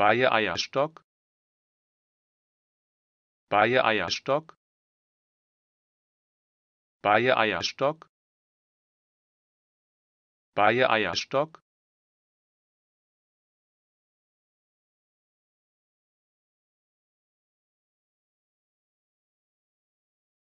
Bayer Eierstock Bayer Eierstock Bayer Eierstock Bayer Eierstock